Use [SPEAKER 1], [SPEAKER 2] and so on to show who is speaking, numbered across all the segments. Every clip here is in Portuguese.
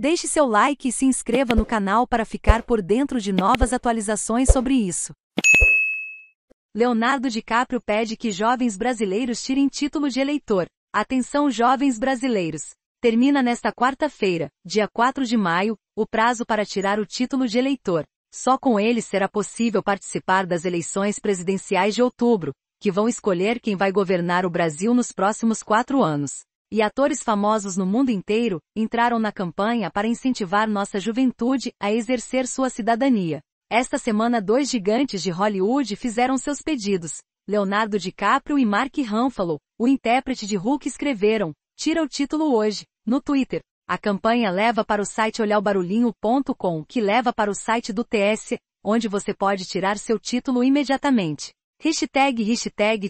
[SPEAKER 1] Deixe seu like e se inscreva no canal para ficar por dentro de novas atualizações sobre isso. Leonardo DiCaprio pede que jovens brasileiros tirem título de eleitor. Atenção jovens brasileiros! Termina nesta quarta-feira, dia 4 de maio, o prazo para tirar o título de eleitor. Só com ele será possível participar das eleições presidenciais de outubro, que vão escolher quem vai governar o Brasil nos próximos quatro anos e atores famosos no mundo inteiro entraram na campanha para incentivar nossa juventude a exercer sua cidadania. Esta semana, dois gigantes de Hollywood fizeram seus pedidos. Leonardo DiCaprio e Mark Ruffalo, o intérprete de Hulk, escreveram: "Tira o título hoje" no Twitter. A campanha leva para o site olharbarulhinho.com, que leva para o site do TS, onde você pode tirar seu título imediatamente. Hashtag hashtag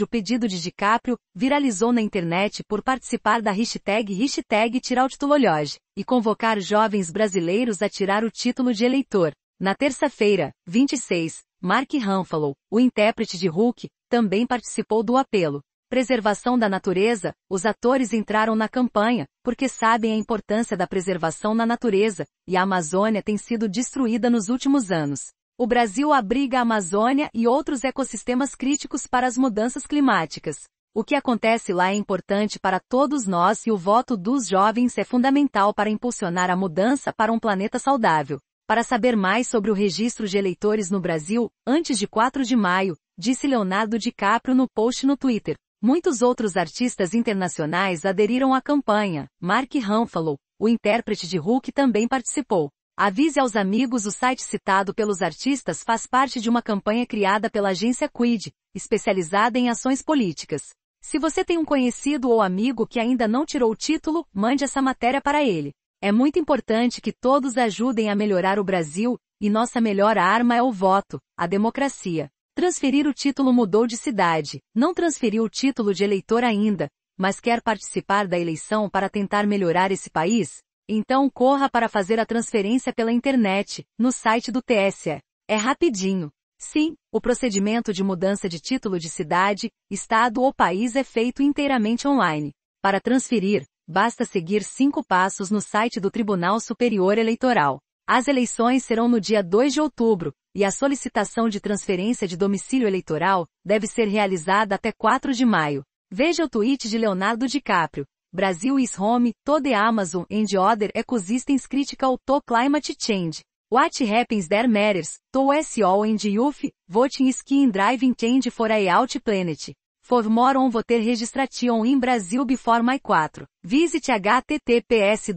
[SPEAKER 1] o pedido de DiCaprio, viralizou na internet por participar da hashtag hashtag Tirautitolológio, e convocar jovens brasileiros a tirar o título de eleitor. Na terça-feira, 26, Mark Ruffalo, o intérprete de Hulk, também participou do apelo. Preservação da natureza, os atores entraram na campanha, porque sabem a importância da preservação na natureza, e a Amazônia tem sido destruída nos últimos anos. O Brasil abriga a Amazônia e outros ecossistemas críticos para as mudanças climáticas. O que acontece lá é importante para todos nós e o voto dos jovens é fundamental para impulsionar a mudança para um planeta saudável. Para saber mais sobre o registro de eleitores no Brasil, antes de 4 de maio, disse Leonardo DiCaprio no post no Twitter. Muitos outros artistas internacionais aderiram à campanha. Mark Ruffalo, o intérprete de Hulk também participou. Avise aos amigos o site citado pelos artistas faz parte de uma campanha criada pela agência Quid, especializada em ações políticas. Se você tem um conhecido ou amigo que ainda não tirou o título, mande essa matéria para ele. É muito importante que todos ajudem a melhorar o Brasil, e nossa melhor arma é o voto, a democracia. Transferir o título mudou de cidade, não transferiu o título de eleitor ainda, mas quer participar da eleição para tentar melhorar esse país? Então corra para fazer a transferência pela internet, no site do TSE. É rapidinho. Sim, o procedimento de mudança de título de cidade, estado ou país é feito inteiramente online. Para transferir, basta seguir cinco passos no site do Tribunal Superior Eleitoral. As eleições serão no dia 2 de outubro, e a solicitação de transferência de domicílio eleitoral deve ser realizada até 4 de maio. Veja o tweet de Leonardo DiCaprio, Brasil is home to the é Amazon and other ecosystems critical to climate change. What happens there matters to us all and youth, voting is driving change for a out planet. For more on voter registration in Brasil before my 4. Visite https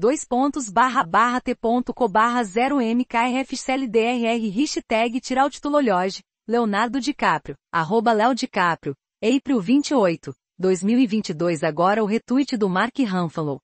[SPEAKER 1] t.co 0 mkrfcldrr hashtag tirar o Leonardo DiCaprio, arroba Léo DiCaprio, April 28. 2022 agora o retweet do Mark Ruffalo.